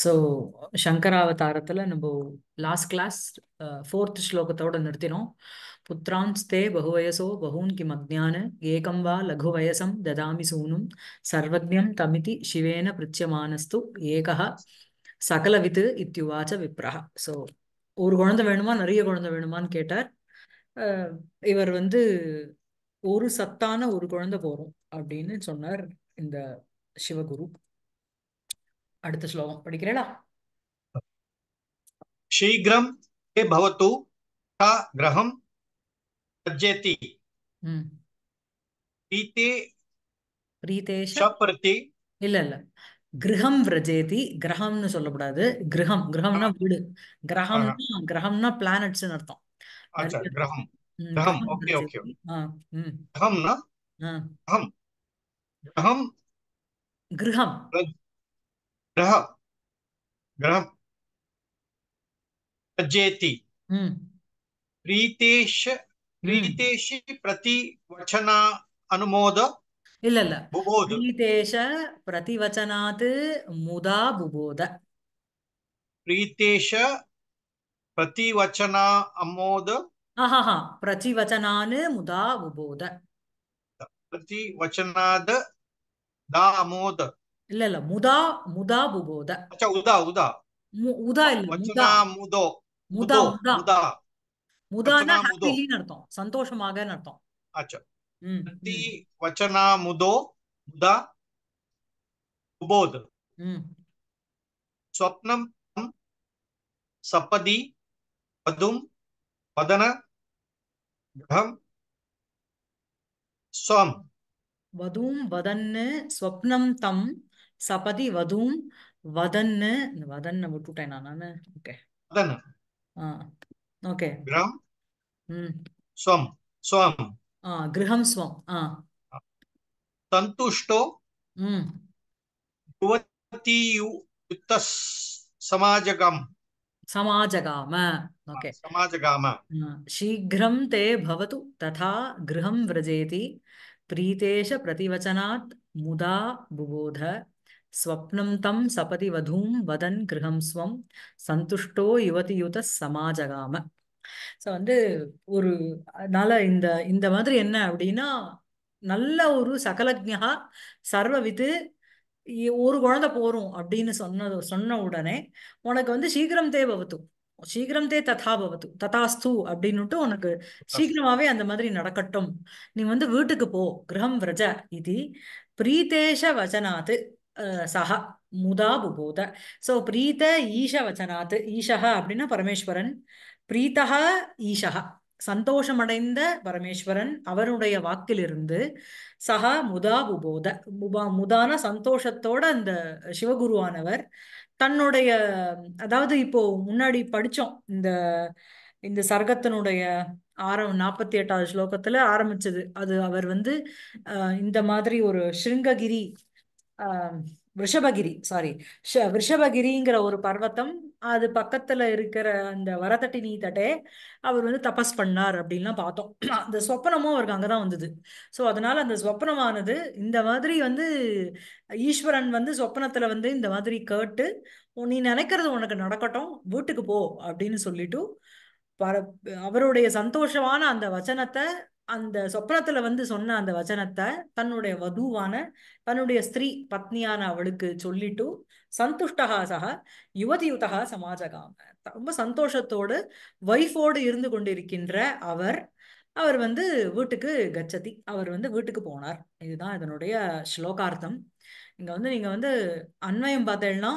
So சங்கராவதாரத்தில் நம்ம last class fourth ஸ்லோகத்தோடு நிறுத்தினோம் புத்திரான்ஸ்தே பகுவயசோ பகூன் கிம் அஜான ஏகம் வா லகு வயசம் ததாமி சூனும் சர்வஜம் தமிதி சிவேன பிரிச்சியமானஸ்து ஏகா சகலவித்து இத்தியுவாச்ச விப்ரஹ ஸோ ஒரு குழந்தை வேணுமா நிறைய குழந்தை வேணுமான்னு கேட்டார் இவர் வந்து ஒரு சத்தான ஒரு குழந்தை போகிறோம் அப்படின்னு சொன்னார் இந்த சிவகுரு அடுத்த ஸ்லோகம் படிக்கிறேடா ஷீக்ரம் ஏ கிரகம் இல்ல இல்ல கிரகம் விரஜேதி கிரகம்னு சொல்லக்கூடாது கிரகம் கிரகம்னா வீடு கிரகம்னா கிரகம்னா பிளானட்ஸ் அர்த்தம் கிரகம் கிரகம் గ్రహ గ్రహం జేతి ಪ್ರೀತೇಶ ಪ್ರೀತೇಶಿ ಪ್ರತಿ ವಚನ ಅನುಮೋದ ಇಲ್ಲ ಇಲ್ಲ ಬುಬೋದು ಪ್ರೀತೇಶ ಪ್ರತಿವಚನಾತ್ ಮುದಾ ಬುಬೋದ ಪ್ರೀತೇಶ ಪ್ರತಿವಚನ ಅಮೋದ ಹಾ ಹಾ ಪ್ರತಿವಚನಾನ್ ಮುದಾ ಬುಬೋದ ಪ್ರತಿವಚನಾದ ದಾ ಅಮೋದ இல்ல இல்ல முதா முதா புபோத அச்சா உதா உதா உதா இல்ல முதா முதோ முதா முதா முதானா ஹாப்பிலின்னு அர்த்தம் சந்தோஷமாக அர்த்தம் அச்சா தி வச்சனா முதோ முதா புபோத ஸ்வப்னம் சப்பதி வதும் வதன தம் ஸ்வம் வதும் வதன்னு ஸ்வப்னம் தம் சபதி வதும் வதன்னு இந்த வதன்னு விட்டுட்டேன் நான் ஓகே வதன் ஓகே கிரம் ஸ்வம் ஸ்வம் ஆ கிரகம் ஸ்வம் ஆ संतुष्टो युवती युक्त समाजगम समाजगाम ओके समाजगाम शीघ्रं ते भवतु तथा गृहं व्रजेति प्रीतेश प्रतिवचनात् मुदा बुबोध ஸ்வப்னம் தம் சபதி வதூம் வதன் கிரகம் ஸ்வம் சந்துஷ்டோ யுவதியுத சமாஜகாம ஸோ வந்து ஒரு அதனால இந்த இந்த மாதிரி என்ன அப்படின்னா நல்ல ஒரு சகலஜா சர்வ வித்து ஒரு குழந்தை போறோம் அப்படின்னு சொன்னது சொன்ன உடனே உனக்கு வந்து சீக்கிரம் தேவத்து சீக்கிரம் தே ததா பவத்து ததாஸ்து அப்படின்னுட்டு உனக்கு சீக்கிரமாவே அந்த மாதிரி நடக்கட்டும் நீ வந்து வீட்டுக்கு போ கிரகம் விரஜ இது பிரீதேஷ வச்சனாத்து சஹ முதா புபூத ஸோ பிரீத ஈஷவச்சனாத் ஈஷா அப்படின்னா பரமேஸ்வரன் பிரீத்தா ஈஷா சந்தோஷமடைந்த பரமேஸ்வரன் அவருடைய வாக்கிலிருந்து சஹா முதா புபோத முபா முதான சந்தோஷத்தோட அந்த சிவகுருவானவர் தன்னுடைய அதாவது இப்போ முன்னாடி படிச்சோம் இந்த இந்த சர்க்கத்தினுடைய ஆரம் நாற்பத்தி எட்டாவது ஸ்லோகத்துல ஆரம்பிச்சது அது அவர் வந்து இந்த மாதிரி ஒரு ஸ்ருங்ககிரி ரிஷபகிரி சாரி ரிஷபகிரிங்கிற ஒரு பர்வத்தம் அது பக்கத்துல இருக்கிற அந்த நீ தட்டே அவர் வந்து தபஸ் பண்ணார் அப்படின்லாம் பார்த்தோம் அந்த சொப்பனமும் அவருக்கு அங்கதான் வந்தது ஸோ அதனால அந்த சொப்பனமானது இந்த மாதிரி வந்து ஈஸ்வரன் வந்து சொப்பனத்துல வந்து இந்த மாதிரி கேட்டு நீ நினைக்கிறது உனக்கு நடக்கட்டும் வீட்டுக்கு போ அப்படின்னு சொல்லிட்டு பர அவருடைய சந்தோஷமான அந்த வச்சனத்தை அந்த சொப்னத்துல வந்து சொன்ன அந்த வச்சனத்தை தன்னுடைய வதுவான தன்னுடைய ஸ்திரீ பத்னியான அவளுக்கு சொல்லிட்டு சந்துஷ்டகா சக யுவதியுதகா சமாஜகாம ரொம்ப சந்தோஷத்தோடு வைஃபோடு இருந்து கொண்டிருக்கின்ற அவர் அவர் வந்து வீட்டுக்கு கச்சதி அவர் வந்து வீட்டுக்கு போனார் இதுதான் இதனுடைய ஸ்லோகார்த்தம் இங்க வந்து நீங்க வந்து அன்வயம் பார்த்தேன்னா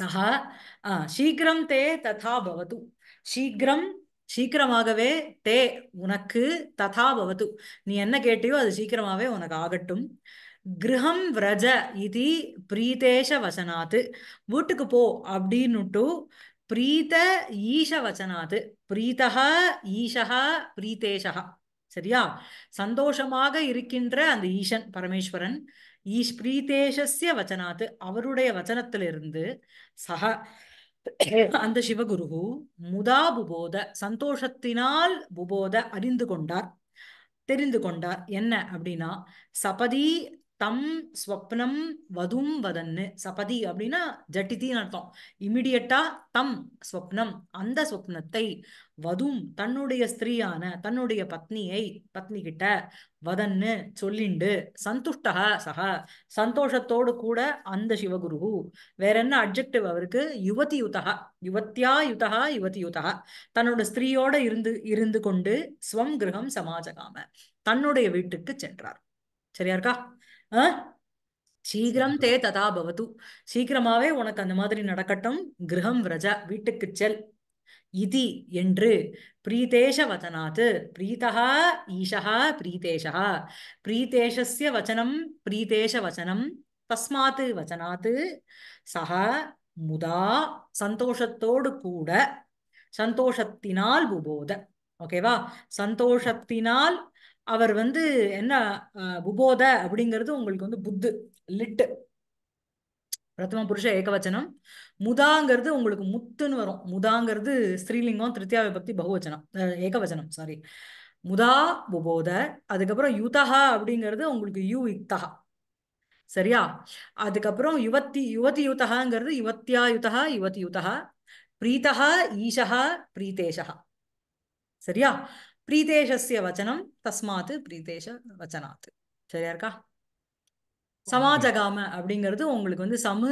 சஹா சீக்கிரம் தே ததா பவது சீக்கிரம் சீக்கிரமாகவே தே உனக்கு ததா நீ என்ன கேட்டியோ அது சீக்கிரமாகவே உனக்கு ஆகட்டும் கிரகம் விரஜ இது பிரீதேஷ வசனாத்து வீட்டுக்கு போ அப்படின்னுட்டு பிரீத ஈஷ வசனாத்து பிரீதா ஈஷா பிரீதேஷா சரியா சந்தோஷமாக இருக்கின்ற அந்த ஈசன் பரமேஸ்வரன் ஈஷ் பிரீதேஷஸ்ய வச்சனாத்து அவருடைய வச்சனத்திலிருந்து சக அந்த சிவகுரு முதா புபோத சந்தோஷத்தினால் புபோத அறிந்து கொண்டார் தெரிந்து கொண்டார் என்ன அப்படின்னா சபதி தம் ஸ்வப்னம் வதும் வதன்னு சபதி அப்படின்னா ஜட்டித்தின்னு அர்த்தம் இமிடியட்டா தம் ஸ்வப்னம் அந்த ஸ்வப்னத்தை வதும் தன்னுடைய ஸ்திரீயான தன்னுடைய பத்னியை பத்னி கிட்ட வதன்னு சொல்லிண்டு சந்துஷ்டக சக சந்தோஷத்தோடு கூட அந்த சிவகுரு வேற என்ன அப்ஜெக்டிவ் அவருக்கு யுவதி யுதகா யுவத்தியா யுதகா யுவதி யுதகா தன்னோட ஸ்திரீயோட இருந்து இருந்து கொண்டு ஸ்வம் கிரகம் சமாஜகாம தன்னுடைய வீட்டுக்கு சென்றார் சரியா இருக்கா சீக்கிரம் தே ததா பவது சீக்கிரமாவே உனக்கு அந்த மாதிரி நடக்கட்டும் கிரகம் விரஜ வீட்டுக்கு செல் இதி என்று பிரீதேஷ வச்சனாத் பிரீதா ஈஷா பிரீதேஷா பிரீதேஷஸ்ய வச்சனம் பிரீதேஷ வச்சனம் தஸ்மாத் வச்சனாத் சக முதா சந்தோஷத்தோடு கூட சந்தோஷத்தினால் புபோத ஓகேவா சந்தோஷத்தினால் அவர் வந்து என்ன புபோத அப்படிங்கிறது உங்களுக்கு வந்து புத்து லிட்டு பிரதம புருஷ ஏகவச்சனம் முதாங்கிறது உங்களுக்கு முத்துன்னு வரும் முதாங்கிறது ஸ்ரீலிங்கம் திருத்தியா பக்தி பகுவச்சனம் ஏகவச்சனம் சாரி முதா புபோத அதுக்கப்புறம் யுதஹா அப்படிங்கிறது உங்களுக்கு யு யுக்தா சரியா அதுக்கப்புறம் யுவத்தி யுவதி யுதகாங்கிறது யுவத்தியா யுதகா யுவதி யுதகா பிரீதா ஈஷா பிரீதேஷா சரியா பிரீதேஷஸ்ய வச்சனம் தஸ்மாத்து பிரீதேஷ வச்சனாத்து சரியா இருக்கா சமாஜகாம அப்படிங்கிறது உங்களுக்கு வந்து சமு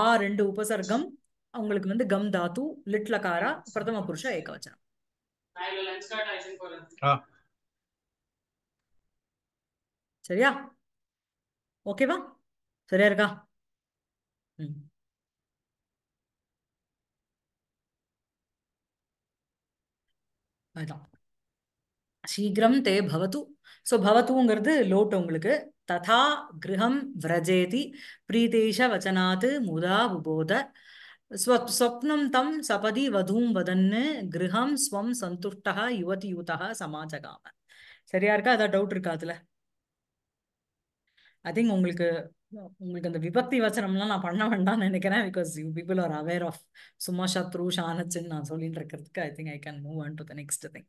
ஆ ரெண்டு உபசர்க்கம் உங்களுக்கு வந்து கம் தாத்து லிட்லகாரா பிரதம புருஷ ஏகவச்சனம் சரியா ஓகேவா சரியா இருக்கா ம் அதுதான் சீக்கிரம் தே பவத்து ஸோ பவத்துங்கிறது லோட் உங்களுக்கு ததா கிரகம் விரஜேதி பிரீதேஷ வச்சனாத்து முதா உபோத ஸ்வப்னம் தம் சபதி வதூம் வதன்னு கிரகம் ஸ்வம் சந்துஷ்டா யுவதி யூதா சமாஜகாம சரியா இருக்கா அதான் டவுட் இருக்காதுல ஐ திங்க் உங்களுக்கு உங்களுக்கு அந்த விபக்தி வச்சனம்லாம் நான் பண்ண வேண்டாம்னு நினைக்கிறேன் because you people are aware of சும்மா சத்ரு ஷானச்சின்னு நான் சொல்லிட்டு இருக்கிறதுக்கு I think I can move on to the next thing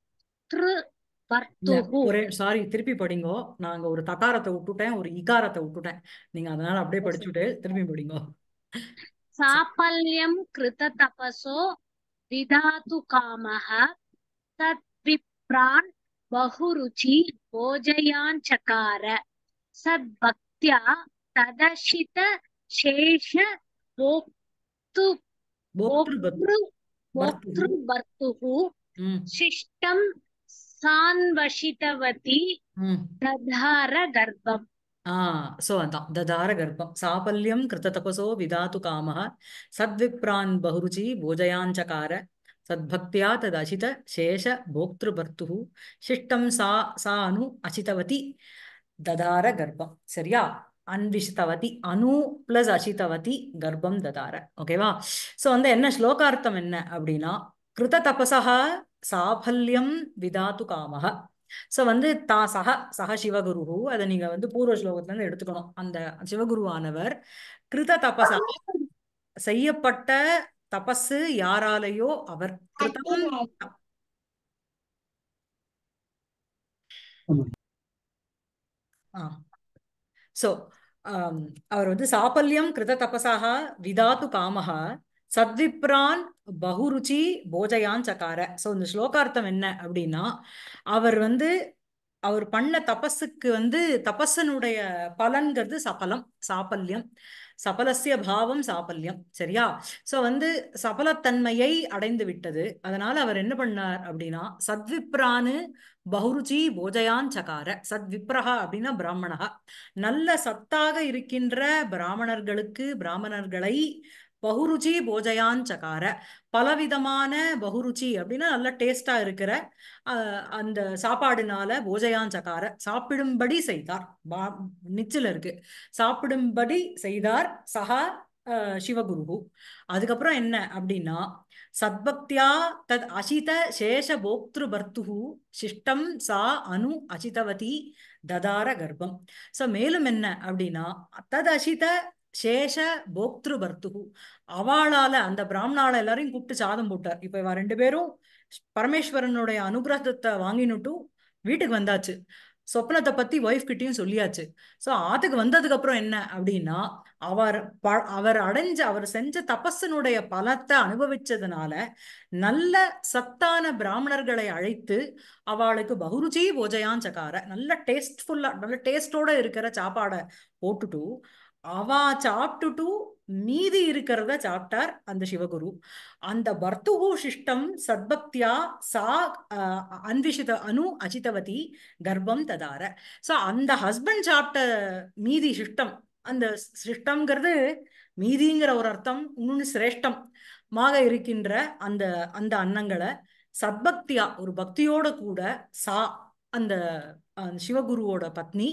ஒரே சாரி திருப்பி படிங்கோ நாங்க ஒரு தகாரத்தை விட்டுட்டேன் ஒரு இகாரத்தை விட்டுட்டேன் நீங்க அதனால அப்படியே படிச்சுட்டு திருப்பி படிங்க சாபல்யம் கிருத தபசோ விதாது காமஹ தத் விப்ரான் பகுருச்சி போஜயான் சகார சத் பக்தியா ததஷித சேஷ போக்து போக்து போக்து பர்த்துகு சிஷ்டம் சான்வஷிதவதி ததார கர்ப்பம் ஆ சோ அதான் ததார கர்ப்பம் சாபல்யம் கிருத்த தபசோ விதாத்து காம சத்விப்ரான் பகுருச்சி போஜயாஞ்சகார சத்பக்தியா ததசித சேஷ போக்திருபர்த்து சிஷ்டம் சா சா அனு அசிதவதி ததார கர்ப்பம் சரியா அன்விஷித்தவதி அனு பிளஸ் அசிதவதி கர்ப்பம் ததார ஓகேவா சோ வந்து என்ன ஸ்லோகார்த்தம் என்ன அப்படின்னா கிருத தபசா சாபல்யம் விதாத்து காமக சோ வந்து தா சக சக சிவகுரு அதை நீங்க வந்து பூர்வ ஸ்லோகத்துல இருந்து எடுத்துக்கணும் அந்த சிவகுருவானவர் கிருத தபச செய்யப்பட்ட தபஸு யாராலேயோ அவர் சோ அவர் வந்து சாபல்யம் கிருத தபசாக விதாத்து காமஹா சத்விப்ரான் பகுருச்சி போஜயான் சக்கார ஸோ இந்த ஸ்லோகார்த்தம் என்ன அப்படின்னா அவர் வந்து அவர் பண்ண தபஸுக்கு வந்து தபஸனுடைய பலன்கிறது சபலம் சாபல்யம் சபலசிய பாவம் சாபல்யம் சரியா சோ வந்து சபலத்தன்மையை அடைந்து விட்டது அதனால அவர் என்ன பண்ணார் அப்படின்னா சத்விப்ரானு பௌருஜி போஜயான் சகார சத்விப்ரஹா அப்படின்னா பிராமணகா நல்ல சத்தாக இருக்கின்ற பிராமணர்களுக்கு பிராமணர்களை பகுருச்சி போஜயாஞ்சகார பலவிதமான பகுருச்சி அப்படின்னா நல்ல டேஸ்டா இருக்கிற அந்த சாப்பாடுனால போஜயாஞ்சகார சாப்பிடும்படி செய்தார் பா இருக்கு சாப்பிடும்படி செய்தார் சகா சிவகுரு அதுக்கப்புறம் என்ன அப்படின்னா சத்பக்தியா தத் அசித சேஷ போக்திரு பர்த்துகு சிஷ்டம் சா அனு அசிதவதி ததார கர்ப்பம் ஸோ மேலும் என்ன அப்படின்னா தத் அசித சேஷ போக்திரு பர்த்துகு அவளால அந்த பிராமணால எல்லாரையும் கூப்பிட்டு சாதம் போட்டார் இப்ப இவ ரெண்டு பேரும் பரமேஸ்வரனுடைய அனுகிரகத்தை வாங்கினுட்டும் வீட்டுக்கு வந்தாச்சு சொப்னத்தை பத்தி ஒய்ஃப் கிட்டையும் சொல்லியாச்சு சோ ஆத்துக்கு வந்ததுக்கு அப்புறம் என்ன அப்படின்னா அவர் ப அவர் அடைஞ்ச அவர் செஞ்ச தபஸனுடைய பலத்தை அனுபவிச்சதுனால நல்ல சத்தான பிராமணர்களை அழைத்து அவளுக்கு பகுருஜி போஜையான் சக்கார நல்ல டேஸ்ட்ஃபுல்லா நல்ல டேஸ்டோட இருக்கிற சாப்பாடை போட்டுட்டு அவா சாப்பிட்டுட்டு மீதி இருக்கிறத சாப்பிட்டார் அந்த சிவகுரு அந்த பர்த்துகு சிஷ்டம் சத்பக்தியா சா அன்விஷித அனு அஜிதவதி கர்ப்பம் ததார ஸோ அந்த ஹஸ்பண்ட் சாப்பிட்ட மீதி சிஷ்டம் அந்த சிஷ்டம்ங்கிறது மீதிங்கிற ஒரு அர்த்தம் இன்னொன்னு சிரேஷ்டம் மாக இருக்கின்ற அந்த அந்த அன்னங்களை சத்பக்தியா ஒரு பக்தியோட கூட சா அந்த சிவகுருவோட பத்னி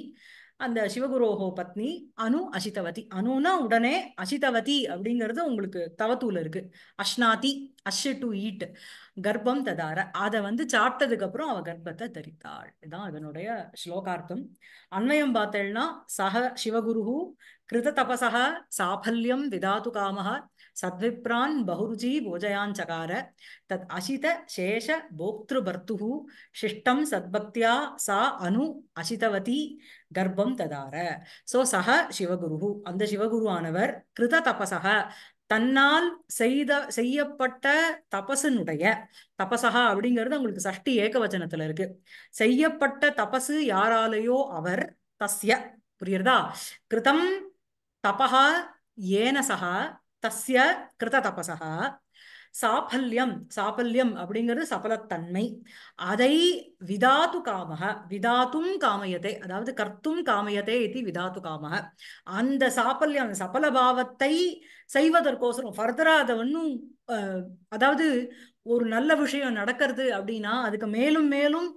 அந்த சிவகுரோகோ பத்னி அனு அசிதவதி அனுனா உடனே அசிதவதி அப்படிங்கிறது உங்களுக்கு தவத்தூல இருக்கு அஷ்னாதி அஷ் டு ஈட் கர்ப்பம் ததார அதை வந்து சாப்பிட்டதுக்கு அப்புறம் அவ கர்ப்பத்தை தரித்தாள் இதுதான் அதனுடைய ஸ்லோகார்த்தம் அன்வயம் பார்த்தேன்னா சக சிவகுரு கிருத தபசா சாஃபல்யம் விதாத்து காமஹா சத்விப்ரான் பகுருஜி போஜயாஞ்சகார தத் அசித சேஷ போக்திருபர்த்து சிஷ்டம் சத்பக்தியா சா அனு அசிதவதி கர்ப்பம் ததார சோ சக சிவகுரு அந்த சிவகுருவானவர் கிருத தபசக தன்னால் செய்த செய்யப்பட்ட தபசுனுடைய தபசகா அப்படிங்கிறது அவங்களுக்கு சஷ்டி வச்சனத்துல இருக்கு செய்யப்பட்ட தபசு யாராலேயோ அவர் தஸ்ய புரியுறதா கிருதம் தபகா ஏன சகா தஸ்ய கிருத தபசா சாஃபல்யம் சாஃபல்யம் அப்படிங்கிறது சபலத்தன்மை அதை விதாத்து காமக விதாத்தும் காமயத்தை அதாவது கர்த்தும் காமயத்தை இது விதாத்து காமக அந்த சாஃபல்யம் அந்த சபல பாவத்தை செய்வதற்கோசரம் ஃபர்தரா அதை ஒன்றும் அதாவது ஒரு நல்ல விஷயம் நடக்கிறது அப்படின்னா அதுக்கு மேலும் மேலும்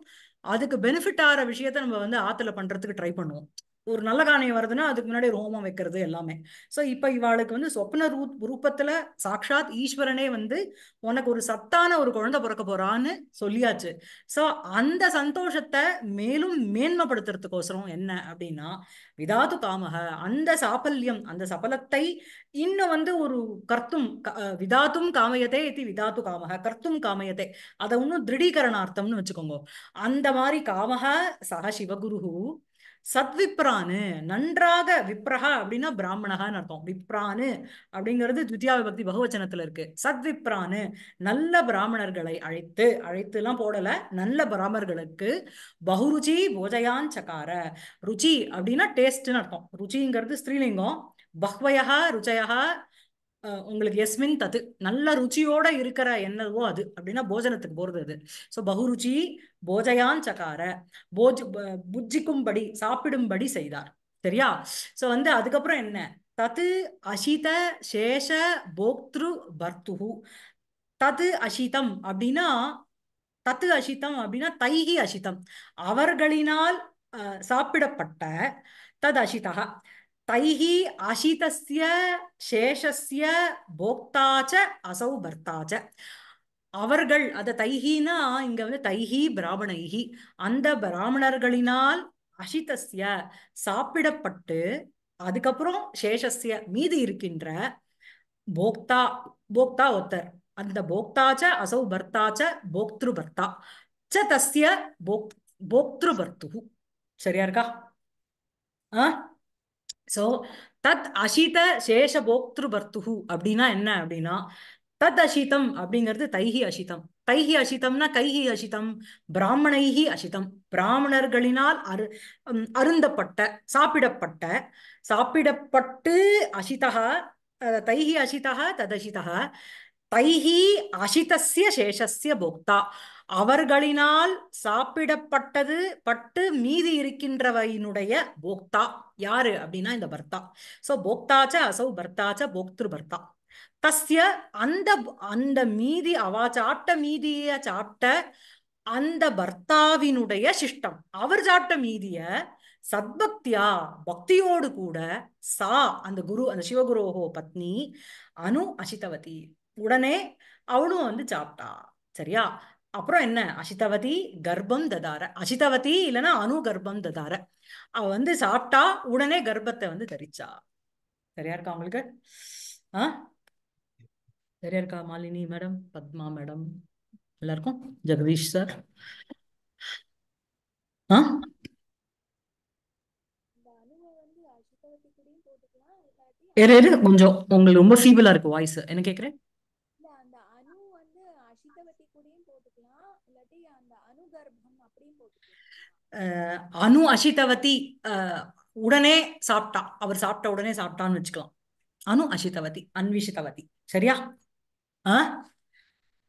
அதுக்கு பெனிஃபிட் ஆகிற விஷயத்த நம்ம வந்து ஆத்துல பண்றதுக்கு ட்ரை பண்ணுவோம் ஒரு நல்ல காணியம் வருதுன்னா அதுக்கு முன்னாடி ரோமம் வைக்கிறது எல்லாமே ஸோ இப்போ இவாளுக்கு வந்து சொப்ன ரூ ரூபத்துல சாக்ஷாத் ஈஸ்வரனே வந்து உனக்கு ஒரு சத்தான ஒரு குழந்தை பிறக்க போறான்னு சொல்லியாச்சு ஸோ அந்த சந்தோஷத்தை மேலும் மேன்மைப்படுத்துறதுக்கோசரம் என்ன அப்படின்னா விதாது காமக அந்த சாபல்யம் அந்த சபலத்தை இன்னும் வந்து ஒரு கர்த்தும் விதாத்தும் காமயத்தை இது விதாத்து காமக கர்த்தும் காமயத்தை அதை இன்னும் திருடீகரணார்த்தம்னு வச்சுக்கோங்க அந்த மாதிரி காமக சக சிவகுரு சத்விப்ரானு நன்றாக விப்ரஹா அப்படின்னா பிராமணகான்னு அர்த்தம் விப்ரானு அப்படிங்கிறது துத்தியா விபக்தி பகுவச்சனத்துல இருக்கு சத்விப்ரானு நல்ல பிராமணர்களை அழைத்து அழைத்து எல்லாம் போடல நல்ல பிராமணர்களுக்கு பகுருச்சி போஜயான் சக்கார ருச்சி அப்படின்னா டேஸ்ட்னு அர்த்தம் ருச்சிங்கிறது ஸ்ரீலிங்கம் பஹ்வயா ருச்சயா உங்களுக்கு எஸ்மின் தத்து நல்ல ருச்சியோட இருக்கிற என்னவோ அது அப்படின்னா போஜனத்துக்கு போறது அது ஸோ பகுருச்சி போஜயான் சக்கார போஜ் புஜிக்கும்படி சாப்பிடும்படி செய்தார் சரியா ஸோ வந்து அதுக்கப்புறம் என்ன தத்து அசித சேஷ போக்திரு பர்த்துகு தத்து அசிதம் அப்படின்னா தத்து அசித்தம் அப்படின்னா தைகி அசித்தம் அவர்களினால் சாப்பிடப்பட்ட தத் அசிதா தைஹ அசிதஸ்ய சேஷஸ்ய போக்தாச்ச அசௌ பர்த்தாச்ச அவர்கள் அது தைஹினா இங்க வந்து தைஹி பிராமணைஹி அந்த பிராமணர்களினால் அசிதஸ்ய சாப்பிடப்பட்டு அதுக்கப்புறம் சேஷஸ்ய மீதி இருக்கின்ற போக்தா போக்தா ஒத்தர் அந்த போக்தாச்ச அசௌ பர்த்தாச்ச போக்திரு பர்த்தா ச தஸ்ய போக் போக்திரு பர்த்து சரியா இருக்கா ஆ சோ தத் அசித சேஷ போக்திரு பர்த்துஹு அப்படின்னா என்ன அப்படின்னா தத் அசிதம் அப்படிங்கிறது தைஹி அசிதம் தைஹி அசிதம்னா கைஹி அசிதம் பிராமணைஹி அசிதம் பிராமணர்களினால் அரு அருந்தப்பட்ட சாப்பிடப்பட்ட சாப்பிடப்பட்டு அசிதா தைஹி அசிதா ததசிதா தைஹி அசிதசிய சேஷசிய போக்தா அவர்களினால் சாப்பிடப்பட்டது பட்டு மீதி இருக்கின்றவையினுடைய போக்தா யாரு அப்படின்னா இந்த பர்த்தா சோ போக்தாச்ச அசௌ பர்த்தாச்ச போக்திரு பர்த்தா தஸ்ய அந்த அந்த மீதி அவா சாட்ட மீதிய சாப்பிட்ட அந்த பர்த்தாவினுடைய சிஷ்டம் அவர் சாட்ட மீதிய சத்பக்தியா பக்தியோடு கூட சா அந்த குரு அந்த சிவகுரோகோ பத்னி அனு அசிதவதி உடனே அவளும் வந்து சாப்பிட்டா சரியா அப்புறம் என்ன அசிதவதி கர்ப்பம் ததார அசிதவதி இல்லைன்னா அணு கர்ப்பம் ததார அவ வந்து சாப்பிட்டா உடனே கர்ப்பத்தை வந்து தரிச்சா சரியா இருக்கா உங்களுக்கு ஆ சரியா இருக்கா மாலினி மேடம் பத்மா மேடம் எல்லாருக்கும் ஜெகதீஷ் சார் ஆ கொஞ்சம் உங்களுக்கு ரொம்ப ஃபீபிளா இருக்கு வாய்ஸ் என்ன கேக்குறேன் அணு அஷிதவதி உடனே சாப்பிட்டா அவர் சாப்பிட்ட உடனே சாப்பிட்டான்னு வச்சுக்கலாம் அணு அசிதவதி அன்விஷிதவதி சரியா ஆ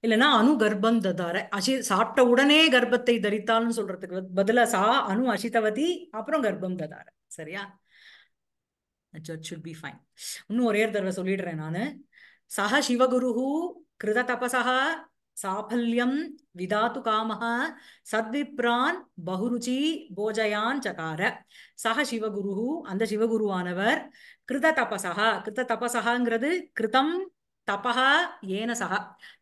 இல்லைன்னா அணு கர்ப்பம் ததார அஷி சாப்பிட்ட உடனே கர்ப்பத்தை தரித்தாள்னு சொல்றதுக்கு பதிலாக சா அணு அசிதவதி அப்புறம் கர்ப்பம் ததார சரியா பி ஃபைன் இன்னும் ஒரே தடவை சொல்லிடுறேன் நான் சக சிவகுரு கிருத தபசா சாஃபல்யம் விதாத்து காமஹ சத்விப்ரான் பகுருச்சி போஜயான் சகார சக சிவகுரு அந்த சிவகுருவானவர் கிருத தபசகா கிருத தபசகாங்கிறது கிருதம் தபகா ஏன சக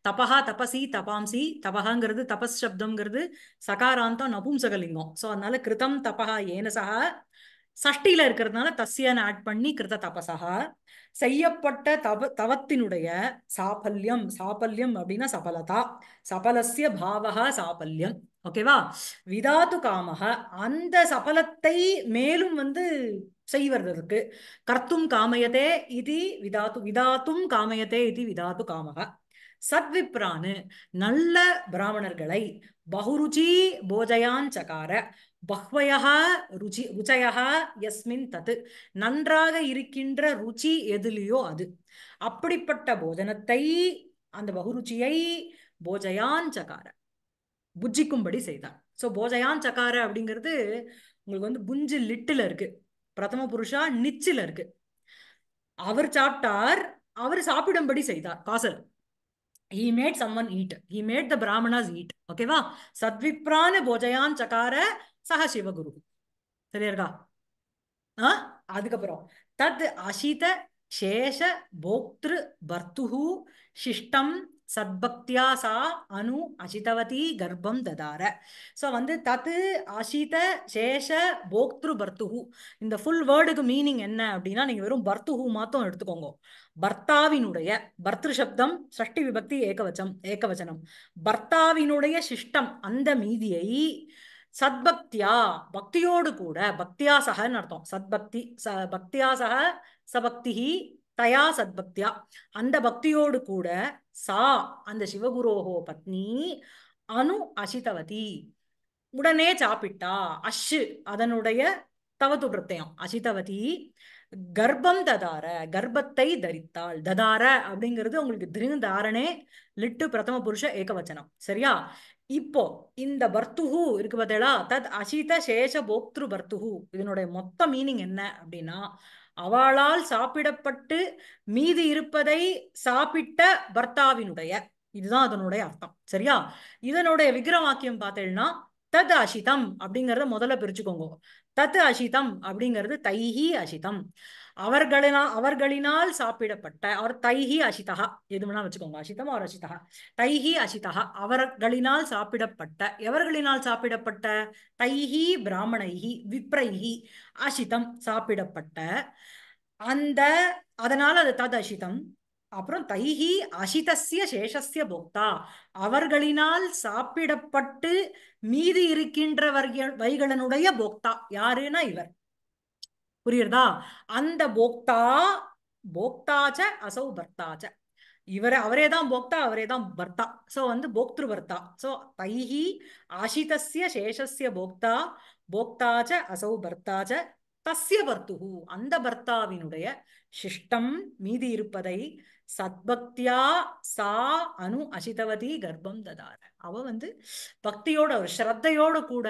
தபகா தபசி தபாம்சி தபகாங்கிறது தபஸ் சப்தம்ங்கிறது சகாராந்தம் நபும்சகலிங்கம் ஸோ அதனால கிருதம் தபகா ஏன சக சஷ்டியில இருக்கிறதுனால தஸ்யன்னு ஆட் பண்ணி கிருத தபசகா செய்யப்பட்ட தவ தவத்தினுடைய சாபல்யம் சாபல்யம் அப்படின்னா சபலதா சபலசிய பாவகா சாபல்யம் ஓகேவா விதாத்து காமக அந்த சபலத்தை மேலும் வந்து செய்வதற்கு கர்த்தும் காமயதே இது விதாத்து விதாத்தும் காமயத்தே இது விதாத்து காமக சத்விப்ரானு நல்ல பிராமணர்களை பகுருச்சி போஜயான் சகார பஹ்வயா ருச்சி ருச்சயா யஸ்மின் தத்து நன்றாக இருக்கின்ற ருச்சி எதுலையோ அது அப்படிப்பட்ட போஜனத்தை அந்த பகுருச்சியை போஜயான் சகார புஜிக்கும்படி செய்தார் ஸோ போஜயான் சக்கார அப்படிங்கிறது உங்களுக்கு வந்து புஞ்சு லிட்டில் இருக்கு பிரதம புருஷா நிச்சில் இருக்கு அவர் சாப்பிட்டார் அவர் சாப்பிடும்படி செய்தார் causal he made someone eat he made the Brahmins eat ஓகேவா சத்விப்ரான போஜயான் சக்கார சக சிவகுரு சரியா இருக்கா ஆஹ் அதுக்கப்புறம் தத் அசித சேஷ போக்திரு பர்த்துஹு சிஷ்டம் சத்பக்தியா சா அணு அசிதவதி கர்ப்பம் ததார ஸோ வந்து தத்து அசித சேஷ போக்திரு பர்த்துஹு இந்த ஃபுல் வேர்டுக்கு மீனிங் என்ன அப்படின்னா நீங்கள் வெறும் பர்த்துஹு மாத்தம் எடுத்துக்கோங்க பர்த்தாவினுடைய பர்திரு சப்தம் சஷ்டி விபக்தி ஏகவச்சம் ஏகவச்சனம் பர்த்தாவினுடைய சிஷ்டம் அந்த மீதியை சத்பக்தியா பக்தியோடு கூட பக்தியா சகன்னு அர்த்தம் சத்பக்தி ச பக்தியா சக சபக்தி தயா சத்பக்தியா அந்த பக்தியோடு கூட சா அந்த சிவகுரோகோ பத்னி அணு அசிதவதி உடனே சாப்பிட்டா அஷு அதனுடைய தவத்து பிரத்தயம் அசிதவதி கர்ப்பம் ததார கர்ப்பத்தை தரித்தாள் ததார அப்படிங்கிறது உங்களுக்கு திரு தாரணே லிட்டு பிரதம புருஷ ஏகவச்சனம் சரியா இப்போ இந்த பர்த்துஹு இருக்கு பார்த்தீங்களா தத் அசித சேஷ போக்திரு பர்த்துஹு இதனுடைய மொத்த மீனிங் என்ன அப்படின்னா அவளால் சாப்பிடப்பட்டு மீதி இருப்பதை சாப்பிட்ட பர்த்தாவினுடைய இதுதான் அதனுடைய அர்த்தம் சரியா இதனுடைய வாக்கியம் பார்த்தேன்னா தத் அசிதம் அப்படிங்கறத முதல்ல பிரிச்சுக்கோங்க தத் அசிதம் அப்படிங்கிறது தைஹி அசிதம் அவர்களினால் அவர்களினால் சாப்பிடப்பட்ட அவர் தைஹி அசிதா எது வச்சுக்கோங்க அசிதம் அவர் அசிதா தைஹி அசிதா அவர்களினால் சாப்பிடப்பட்ட எவர்களினால் சாப்பிடப்பட்ட தைஹி பிராமணைஹி விப்ரைஹி அசிதம் சாப்பிடப்பட்ட அந்த அதனால் அது தத் அசிதம் அப்புறம் தைஹி அசிதசிய சேஷசிய போக்தா அவர்களினால் சாப்பிடப்பட்டு மீதி இருக்கின்ற வைகளனுடைய போக்தா யாருன்னா இவர் புரியுறதா அந்த போக்தா போக்தாச்ச அசௌ பர்த்தாச்ச இவர அவரே தான் போக்தா அவரே தான் பர்த்தா ஸோ வந்து போக்திரு பர்த்தா ஸோ தைஹி ஆஷிதசிய சேஷஸ்ய போக்தா போக்தாச்ச அசௌ பர்த்தாச்ச தஸ்ய பர்த்துகு அந்த பர்த்தாவினுடைய சிஷ்டம் மீதி இருப்பதை சத்பக்தியா சா அனு அசிதவதி கர்ப்பம் ததார அவ வந்து பக்தியோட ஒரு ஸ்ரத்தையோட கூட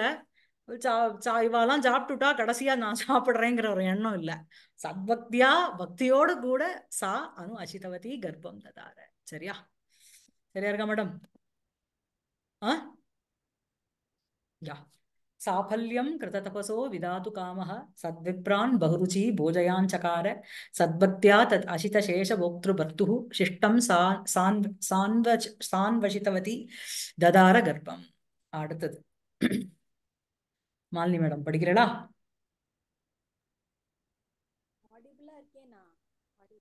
இவாலாம் சாப்பிட்டுட்டா கடைசியா நான் சாப்பிடுறேங்கிற ஒரு எண்ணம் இல்லை சத்பக்தியா பக்தியோடு கூட சா அனு அசிதவதி கர்ப்பம் ததார சரியா சரியா இருக்கா மேடம் ஆ யா சாஃபல்யம் தபசோ விதாது காம சத்விப்ரான் பகுருச்சி போஜயாஞ்சகார சத்பக்தியா தத் அசிதசேஷ பர்த்து சிஷ்டம் சான் சான்வ சான்வசித்தவதி ததார கர்ப்பம் அடுத்தது மாலினி மேடம் படிக்கிறீங்களா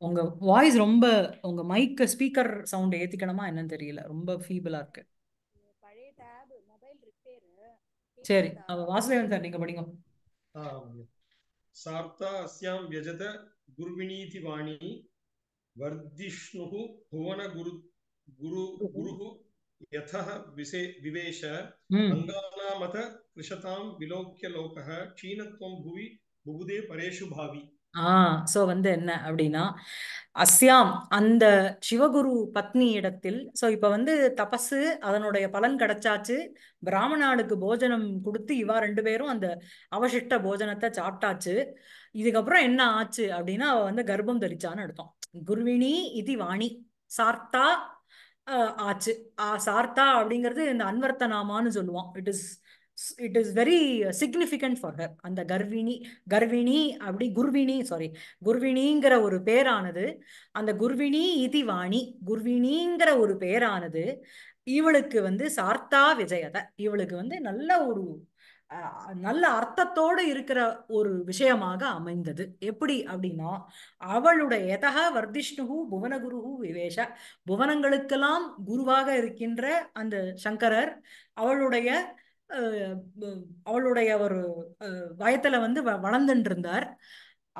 உங்க வாய்ஸ் ரொம்ப உங்க மைக் ஸ்பீக்கர் சவுண்ட் ஏத்திக்கணுமா என்னன்னு தெரியல ரொம்ப ஃபீபிளா இருக்கு சரி வாசுதேவன் சார் நீங்க படிங்க சார்த்தா அஸ்யாம் வியஜத குருவிணீதி வாணி வர்திஷ்ணு புவன குரு குரு குருஹு यथः विसे विवेश अङ्गानामथ कृशतां विलोक्य लोकः क्षीणत्वं भुवि बुबुदे परेषु भावि ஆ ஸோ வந்து என்ன அப்படின்னா அஸ்யாம் அந்த சிவகுரு பத்னி இடத்தில் சோ இப்ப வந்து தபஸு அதனுடைய பலன் கிடைச்சாச்சு பிராமணாளுக்கு போஜனம் கொடுத்து இவா ரெண்டு பேரும் அந்த அவசிஷ்ட போஜனத்தை சாப்பிட்டாச்சு இதுக்கப்புறம் என்ன ஆச்சு அப்படின்னா அவ வந்து கர்ப்பம் தரிச்சான்னு எடுத்தோம் குருவிணி இதி வாணி சார்த்தா ஆச்சு சார்த்தா அப்படிங்கிறது இந்த அன்வர்த்தனாமான்னு சொல்லுவான் சொல்லுவோம் it is it is very significant for her அந்த கர்விணி கர்விணி அப்படி குர்வினி சாரி குர்வினிங்கிற ஒரு பேரானது அந்த குர்வினி இதி வாணி குர்வினிங்கிற ஒரு பேரானது இவளுக்கு வந்து சார்த்தா விஜயத இவளுக்கு வந்து நல்ல ஒரு நல்ல அர்த்தத்தோடு இருக்கிற ஒரு விஷயமாக அமைந்தது எப்படி அப்படின்னா அவளுடைய எதகா வர்திஷ்ணுகு புவனகுருகு விவேஷ புவனங்களுக்கெல்லாம் குருவாக இருக்கின்ற அந்த சங்கரர் அவளுடைய அவளுடைய ஒரு வயத்துல வந்து வளர்ந்துட்டு இருந்தார்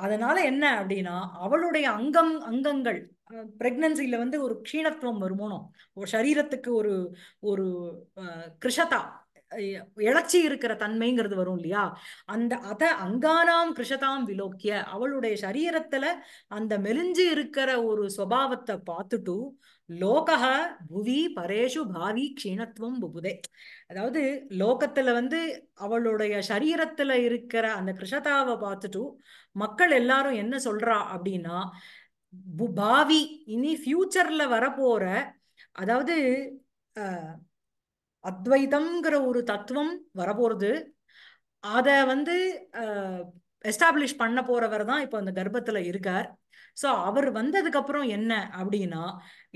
அதனால என்ன அப்படின்னா அவளுடைய அங்கம் அங்கங்கள் பிரெக்னன்சில வந்து ஒரு க்ஷீணத்துவம் வருமானம் ஒரு சரீரத்துக்கு ஒரு ஒரு கிருஷதா இழச்சி இருக்கிற தன்மைங்கிறது வரும் இல்லையா அந்த அத அங்கானாம் கிருஷதாம் விலோக்கிய அவளுடைய சரீரத்துல அந்த மெலிஞ்சு இருக்கிற ஒரு சுவாவத்தை பார்த்துட்டு லோகஹ புவி பரேஷு பாவி க்ஷீணத்துவம் புபுதே அதாவது லோகத்துல வந்து அவளுடைய சரீரத்துல இருக்கிற அந்த கிருஷதாவை பார்த்துட்டு மக்கள் எல்லாரும் என்ன சொல்றா அப்படின்னா பாவி இனி ஃபியூச்சர்ல வரப்போற அதாவது அத்வைதம்ங்கிற ஒரு தத்துவம் வரப்போறது அத வந்து எஸ்டாப்ளிஷ் பண்ண போறவர் தான் இப்போ அந்த கர்ப்பத்துல இருக்கார் ஸோ அவர் வந்ததுக்கு அப்புறம் என்ன அப்படின்னா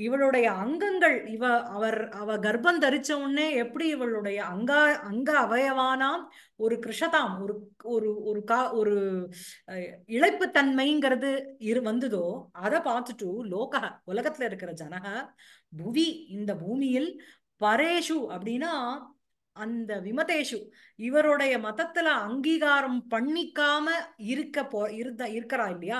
இவளுடைய அங்கங்கள் இவ அவர் அவ கர்ப்பம் தரிச்ச உடனே எப்படி இவளுடைய அங்கா அங்க அவயவானாம் ஒரு கிருஷதாம் ஒரு ஒரு ஒரு கா ஒரு இழைப்பு தன்மைங்கிறது இரு வந்ததோ அதை பார்த்துட்டு லோக உலகத்துல இருக்கிற ஜனக புவி இந்த பூமியில் பரேஷு அப்படின்னா அந்த விமதேஷு இவருடைய மதத்துல அங்கீகாரம் பண்ணிக்காம இருக்க போ இருந்த இருக்கிறா இல்லையா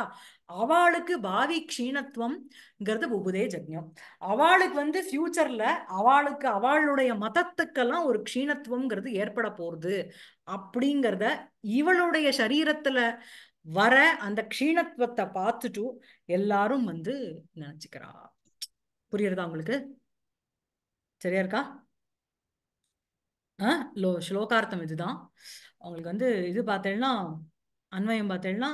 அவளுக்கு பாவி க்ஷீணத்துவம்ங்கிறது உபதே ஜக்ஞம் அவளுக்கு வந்து ஃபியூச்சர்ல அவளுக்கு அவளுடைய மதத்துக்கெல்லாம் ஒரு க்ஷீணத்துவம்ங்கிறது ஏற்பட போறது அப்படிங்கிறத இவளுடைய சரீரத்துல வர அந்த க்ஷீணத்துவத்தை பார்த்துட்டு எல்லாரும் வந்து நினைச்சுக்கிறா புரியுறதா உங்களுக்கு சரியா இருக்கா ஆ லோ ஸ்லோகார்த்தம் இதுதான் அவங்களுக்கு வந்து இது பார்த்தேன்னா அன்வயம் பார்த்தேன்னா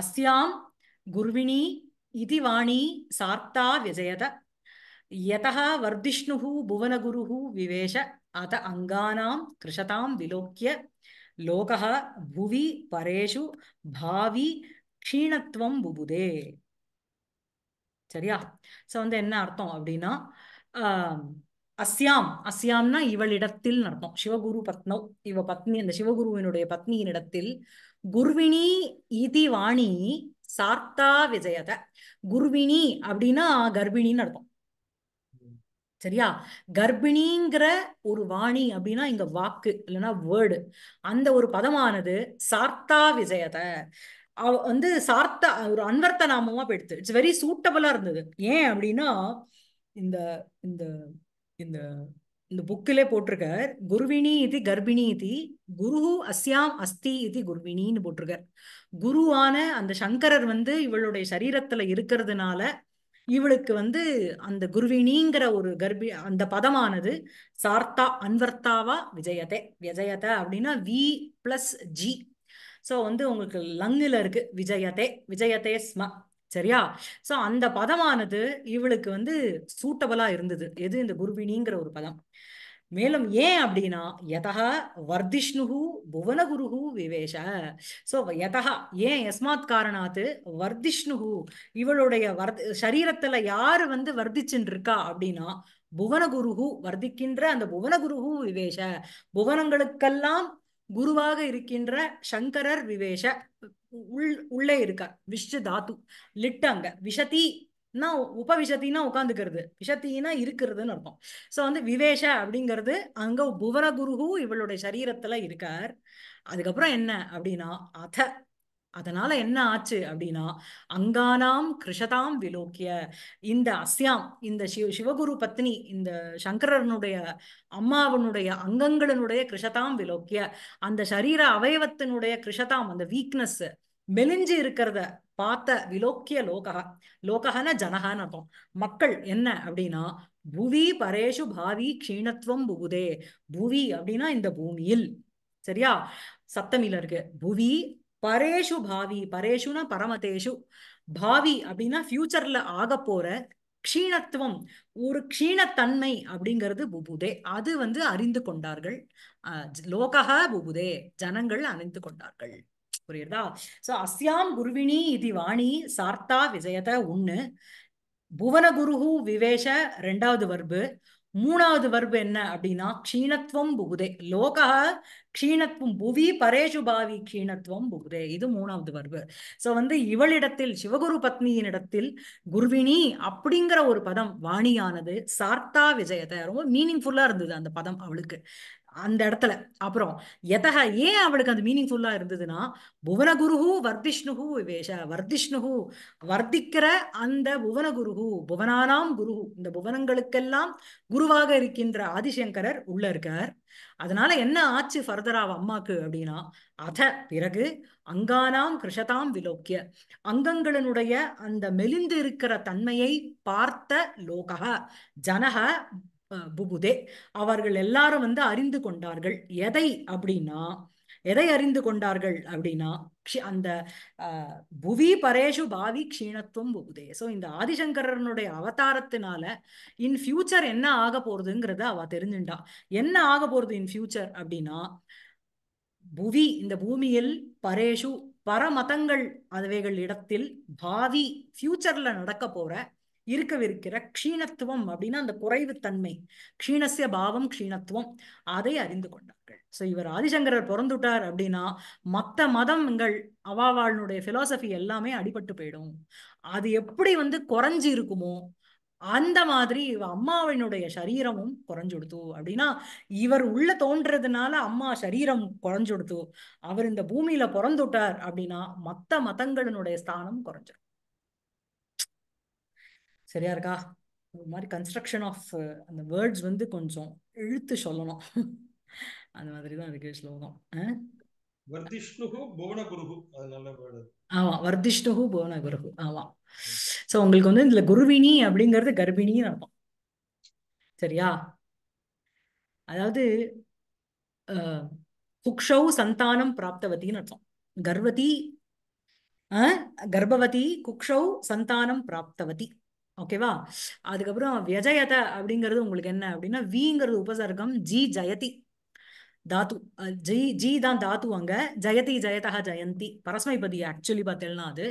அஸ்யாம் குருவிணி இதி வாணி சார்த்தா விஜயத யதா வர்திஷ்ணு புவனகுரு விவேஷ அத அங்கானாம் கிருஷதாம் விலோக்கிய லோகः புவி பரேஷு பாவி க்ஷீணத்துவம் புபுதே சரியா ஸோ வந்து என்ன அர்த்தம் அப்படின்னா அஸ்யாம் அஸ்யாம்னா இவளிடத்தில் அர்த்தம் சிவகுரு பத்னவ் இவ பத்னி அந்த சிவகுருவினுடைய பத்னியின் இடத்தில் குர்விணி இதி வாணி சார்த்தா விஜயத குர்விணி அப்படின்னா கர்ப்பிணின்னு அர்த்தம் சரியா கர்ப்பிணிங்கிற ஒரு வாணி அப்படின்னா இங்க வாக்கு இல்லைன்னா வேர்டு அந்த ஒரு பதமானது சார்த்தா விஜயத வந்து சார்த்தா ஒரு அன்வர்த்த நாமமா போயிடுது இட்ஸ் வெரி சூட்டபிளா இருந்தது ஏன் அப்படின்னா இந்த இந்த இந்த இந்த புக்கிலே போட்டிருக்கார் குருவிணி இது கர்ப்பிணி இது குரு அஸ்யாம் அஸ்தி இது குருவிணின்னு போட்டிருக்கார் குருவான அந்த சங்கரர் வந்து இவளுடைய சரீரத்துல இருக்கிறதுனால இவளுக்கு வந்து அந்த குருவிணிங்கிற ஒரு கர்ப்பி அந்த பதமானது சார்த்தா அன்வர்த்தாவா விஜயதே விஜயத அப்படின்னா வி பிளஸ் ஜி ஸோ வந்து உங்களுக்கு லங்கில் இருக்கு விஜயதே விஜயதே ஸ்ம சரியா ஸோ அந்த பதமானது இவளுக்கு வந்து சூட்டபலா இருந்தது எது இந்த குருவினிங்கிற ஒரு பதம் மேலும் ஏன் அப்படின்னா யதா வர்திஷ்ணுகு புவனகுருகு விவேஷ ஸோ யதா ஏன் எஸ்மாத் காரணாத்து வர்திஷ்ணுகு இவளுடைய வர் சரீரத்துல யாரு வந்து வர்திச்சுன்னு இருக்கா அப்படின்னா புவனகுருகு வர்திக்கின்ற அந்த புவனகுருகு விவேஷ புவனங்களுக்கெல்லாம் குருவாக இருக்கின்ற சங்கரர் விவேஷ உள் உள்ளே இருக்கார் விஷ தாத்து லிட்டு அங்க விஷதி உபவிஷத்தின்னா உட்காந்துக்கிறது விஷத்தின்னா இருக்கிறதுன்னு அர்த்தம் ஸோ வந்து விவேஷ அப்படிங்கிறது அங்க புவர குருகு இவளுடைய சரீரத்துல இருக்கார் அதுக்கப்புறம் என்ன அப்படின்னா அத அதனால என்ன ஆச்சு அப்படின்னா அங்கானாம் கிருஷதாம் விலோக்கிய இந்த அஸ்யாம் இந்த சிவ சிவகுரு பத்னி இந்த சங்கரனுடைய அம்மாவனுடைய அங்கங்களினுடைய கிருஷதாம் விலோக்கிய அந்த சரீர அவயவத்தினுடைய கிருஷதாம் அந்த வீக்னஸ் மெலிஞ்சு இருக்கிறத பார்த்த விலோக்கிய லோகா லோகஹன ஜனகான்னு அர்த்தம் மக்கள் என்ன அப்படின்னா புவி பரேஷு பாவி க்ஷீணத்துவம் புகுதே புவி அப்படின்னா இந்த பூமியில் சரியா சப்தமியில இருக்கு புவி பரேஷு பாவி பரேஷுனா பரமதேஷு பாவி அப்படின்னா ஃபியூச்சர்ல ஆக போற க்ஷீணத்துவம் ஒரு க்ஷீணத்தன்மை அப்படிங்கிறது புபுதே அது வந்து அறிந்து கொண்டார்கள் லோகஹ புபுதே ஜனங்கள் அறிந்து கொண்டார்கள் புரியுதா சோ அஸ்யாம் குருவிணி இது வாணி சார்த்தா விஜயத ஒண்ணு குருஹு விவேஷ ரெண்டாவது வர்பு மூணாவது வர்பு என்ன அப்படின்னா க்ஷீணத்வம் புகுதே லோக க்ஷீணத்வம் புவி பரேஷு பாவி க்ஷீணத்வம் புகுதே இது மூணாவது வர்பு ஸோ வந்து இவளிடத்தில் சிவகுரு பத்னியினிடத்தில் குருவிணி அப்படிங்கிற ஒரு பதம் வாணியானது சார்த்தா விஜயத்தை ரொம்ப மீனிங்ஃபுல்லாக இருந்தது அந்த பதம் அவளுக்கு அந்த இடத்துல அப்புறம் எதக ஏன் அவளுக்கு மீனிங் மீனிங்ஃபுல்லா இருந்ததுன்னா புவனகுருஹு வர்திஷ்ணுஹு வேஷ வர்திஷ்ணுஹு வர்த்திக்கிற அந்த புவனகுருஹு புவனானாம் குரு இந்த புவனங்களுக்கெல்லாம் குருவாக இருக்கின்ற ஆதிசங்கரர் உள்ள இருக்கார் அதனால என்ன ஆச்சு ஃபர்தரா அம்மாக்கு அப்படின்னா அத பிறகு அங்கானாம் கிருஷதாம் விலோக்கிய அங்கங்களினுடைய அந்த மெலிந்து இருக்கிற தன்மையை பார்த்த லோகா ஜனக புபுதே அவர்கள் எல்லாரும் வந்து அறிந்து கொண்டார்கள் எதை அப்படின்னா எதை அறிந்து கொண்டார்கள் அப்படின்னா அந்த புவி பரேஷு பாவி க்ஷீணத்துவம் புகுதே ஸோ இந்த ஆதிசங்கரனுடைய அவதாரத்தினால இன் ஃபியூச்சர் என்ன ஆக போறதுங்கிறத அவ தெரிஞ்சுட்டா என்ன ஆக போறது இன் ஃபியூச்சர் அப்படின்னா புவி இந்த பூமியில் பரேஷு பரமதங்கள் அதுவைகள் இடத்தில் பாவி ஃபியூச்சர்ல நடக்க போற இருக்கவிருக்கிற க்ஷீணத்துவம் அப்படின்னா அந்த குறைவு தன்மை க்ஷீணசிய பாவம் க்ஷீணத்துவம் அதை அறிந்து கொண்டார்கள் ஸோ இவர் ஆதிசங்கரர் பிறந்துட்டார் அப்படின்னா மற்ற மதங்கள் அவாவாளனுடைய பிலாசபி எல்லாமே அடிபட்டு போயிடும் அது எப்படி வந்து குறைஞ்சி இருக்குமோ அந்த மாதிரி இவ அம்மாவினுடைய சரீரமும் குறைஞ்சுடுத்து அப்படின்னா இவர் உள்ள தோன்றதுனால அம்மா சரீரம் குறைஞ்சுடுத்து அவர் இந்த பூமியில பிறந்துட்டார் அப்படின்னா மற்ற மதங்களினுடைய ஸ்தானம் குறைஞ்சிடும் சரியா இருக்கா ஒரு மாதிரி கன்ஸ்ட்ரக்ஷன் ஆஃப் அந்த வேர்ட்ஸ் வந்து கொஞ்சம் இழுத்து சொல்லணும் அந்த மாதிரி தான் இருக்கு ஸ்லோகம் ஆமா வர்திஷ்ணுகு குருகு ஆமா சோ உங்களுக்கு வந்து இதுல குருவினி அப்படிங்கிறது கர்ப்பிணியும் அர்த்தம் சரியா அதாவது குக்ஷௌ சந்தானம் பிராப்தவத்தின்னு அர்த்தம் கர்வதி கர்ப்பவதி குக்ஷௌ சந்தானம் பிராப்தவதி ஓகேவா அதுக்கப்புறம் வியஜயத அப்படிங்கிறது உங்களுக்கு என்ன அப்படின்னா விங்கிறது உபசர்க்கம் ஜி ஜெயதி தாத்து ஜி ஜி தான் தாத்து அங்க ஜெயதி ஜெயதா ஜெயந்தி பரஸ்மைபதி ஆக்சுவலி பார்த்தேன்னா அது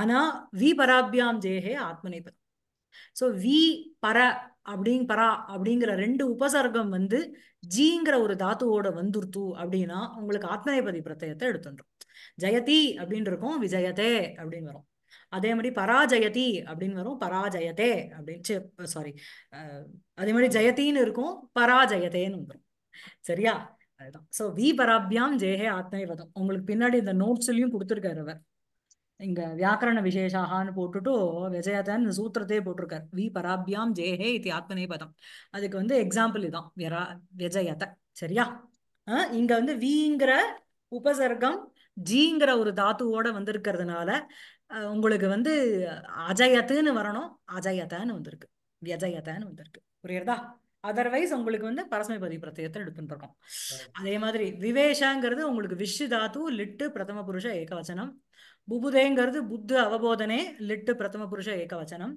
ஆனா வி பராபியாம் ஜெயஹே ஆத்மநேபதி ஸோ வி பர அப்படிங் பரா அப்படிங்கிற ரெண்டு உபசர்க்கம் வந்து ஜிங்கிற ஒரு தாத்துவோட வந்துருத்து அப்படின்னா உங்களுக்கு ஆத்மநேபதி பிரத்தயத்தை எடுத்துன்றோம் ஜெயதி அப்படின்னு இருக்கும் விஜயதே அப்படின்னு வரும் அதே மாதிரி பராஜயதி அப்படின்னு வரும் பராஜயதே அப்படின்னு சாரி அதே மாதிரி ஜெயத்தின்னு இருக்கும் பராஜயதேன்னு வரும் சரியா அதுதான் ஸோ வி பராபியாம் ஜெயஹே ஆத்மேவதம் உங்களுக்கு பின்னாடி இந்த நோட்ஸ்லயும் கொடுத்துருக்காரு அவர் இங்க வியாக்கரண விசேஷாகான்னு போட்டுட்டு விஜயதான் சூத்திரத்தையே போட்டிருக்காரு வி பராபியாம் ஜேஹே இது பதம் அதுக்கு வந்து எக்ஸாம்பிள் இதுதான் விரா விஜயத சரியா இங்க வந்து விங்கிற உபசர்க்கம் ஜிங்கிற ஒரு தாத்துவோட வந்திருக்கிறதுனால உங்களுக்கு வந்து அஜயத்துன்னு வரணும் அஜயத்தான்னு வந்திருக்கு வியஜயத்தான்னு வந்திருக்கு புரியுறதா அதர்வைஸ் உங்களுக்கு வந்து பரஸ்மைபதி பிரத்யத்தை எடுத்துருக்கோம் அதே மாதிரி விவேஷாங்கிறது உங்களுக்கு விஷு தாத்து லிட்டு பிரதம புருஷ ஏகவச்சனம் புபுதேங்கிறது புத்த அவபோதனே லிட்டு பிரதம புருஷ ஏகவச்சனம்